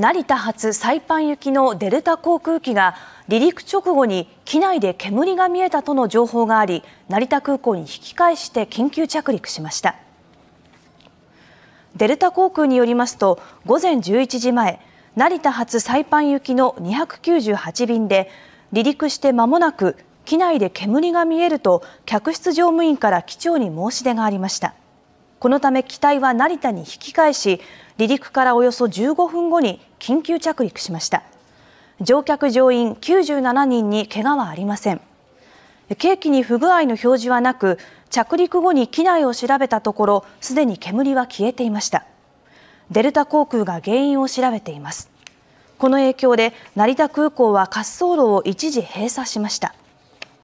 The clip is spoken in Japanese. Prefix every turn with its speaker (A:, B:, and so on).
A: 成田発サイパン行きのデルタ航空機が離陸直後に機内で煙が見えたとの情報があり成田空港に引き返して緊急着陸しましたデルタ航空によりますと午前11時前成田発サイパン行きの298便で離陸して間もなく機内で煙が見えると客室乗務員から機長に申し出がありました。このため機体は成田に引き返し離陸からおよそ15分後に緊急着陸しました乗客乗員97人に怪我はありません計器に不具合の表示はなく着陸後に機内を調べたところすでに煙は消えていましたデルタ航空が原因を調べていますこの影響で成田空港は滑走路を一時閉鎖しました